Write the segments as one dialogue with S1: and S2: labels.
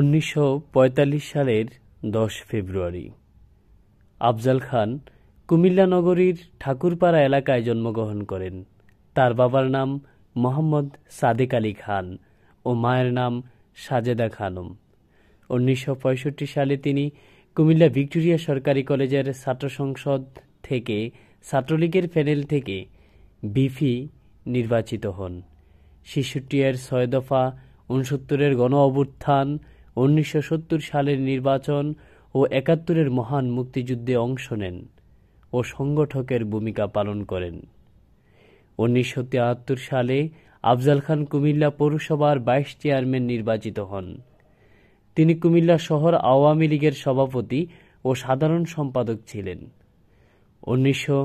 S1: উনিশশো সালের দশ ফেব্রুয়ারি আফজাল খান কুমিল্লা নগরীর ঠাকুরপাড়া এলাকায় জন্মগ্রহণ করেন তার বাবার নাম মোহাম্মদ সাদেক আলী খান ও মায়ের নাম সাজেদা খানম উনিশশো সালে তিনি কুমিল্লা ভিক্টোরিয়া সরকারি কলেজের ছাত্র সংসদ থেকে ছাত্রলীগের প্যানেল থেকে বিফি নির্বাচিত হন শিশুটিয়ার ছয় দফা উনসত্তরের গণ অভ্যুত্থান উনিশশো সালের নির্বাচন ও একাত্তরের মহান মুক্তিযুদ্ধে অংশ নেন ও সংগঠকের ভূমিকা পালন করেন উনিশশো সালে আফজাল খান কুমিল্লা পৌরসভার ভাইস চেয়ারম্যান নির্বাচিত হন তিনি কুমিল্লা শহর আওয়ামী লীগের সভাপতি ও সাধারণ সম্পাদক ছিলেন উনিশশো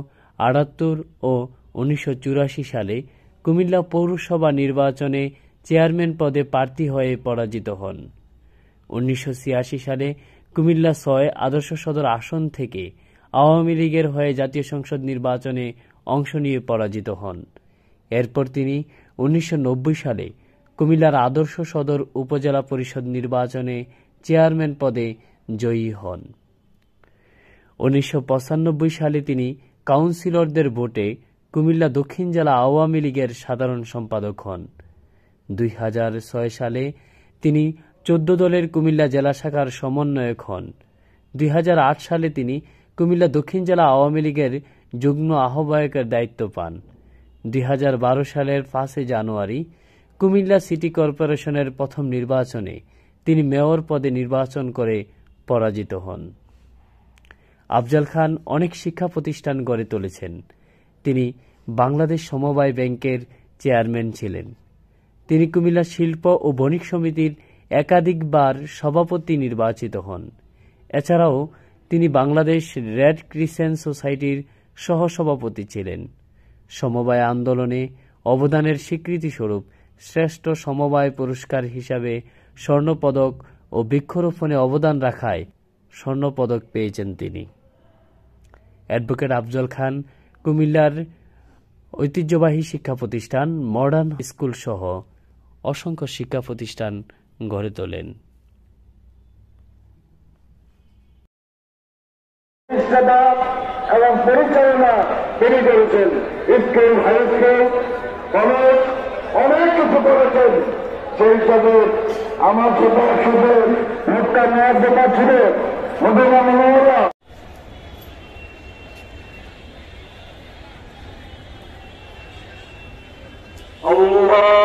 S1: ও উনিশশো সালে কুমিল্লা পৌরসভা নির্বাচনে চেয়ারম্যান পদে প্রার্থী হয়ে পরাজিত হন উনিশশো সালে কুমিল্লা ছয় আদর্শ সদর আসন থেকে আওয়ামী লীগের হয়ে জাতীয় সংসদ নির্বাচনে অংশ নিয়ে পরাজিত হন এরপর তিনি উনিশশো সালে কুমিল্লার আদর্শ সদর উপজেলা পরিষদ নির্বাচনে চেয়ারম্যান পদে জয়ী হন উনিশশো সালে তিনি কাউন্সিলরদের ভোটে কুমিল্লা দক্ষিণ জেলা আওয়ামী লীগের সাধারণ সম্পাদক হন দুই সালে তিনি চোদ্দ দলের কুমিল্লা জেলা শাখার সমন্বয়ক হন দুই সালে তিনি কুমিল্লা দক্ষিণ জেলা আওয়ামী লীগের যুগ্ম আহ্বায়কের দায়িত্ব পান দুই সালের পাঁচই জানুয়ারি কুমিল্লা সিটি কর্পোরেশনের প্রথম নির্বাচনে তিনি মেয়র পদে নির্বাচন করে পরাজিত হন আফজাল খান অনেক শিক্ষা প্রতিষ্ঠান গড়ে তুলেছেন তিনি বাংলাদেশ সমবায় ব্যাংকের চেয়ারম্যান ছিলেন তিনি কুমিল্লা শিল্প ও বণিক সমিতির একাধিকবার সভাপতি নির্বাচিত হন এছাড়াও তিনি বাংলাদেশ রেড ক্রিসেন্ট সোসাইটির সহসভাপতি ছিলেন সমবায় আন্দোলনে অবদানের স্বীকৃতিস্বরূপ শ্রেষ্ঠ সমবায় পুরস্কার হিসাবে স্বর্ণপদক ও বৃক্ষরোপণে অবদান রাখায় স্বর্ণপদক পেয়েছেন তিনি অ্যাডভোকেট আফজল খান কুমিল্লার ঐতিহ্যবাহী শিক্ষা প্রতিষ্ঠান মডার্ন স্কুলসহ অসংখ্য শিক্ষা প্রতিষ্ঠান গড়ে তোলেন এবং পরিচালনা তিনি করেছেন স্কুল হাই স্কুল অনেক কিছু করেছেন সেই হিসাবে আমার সাথে মুখটা নেওয়ার ব্যাপার ছিল মধুমা Allah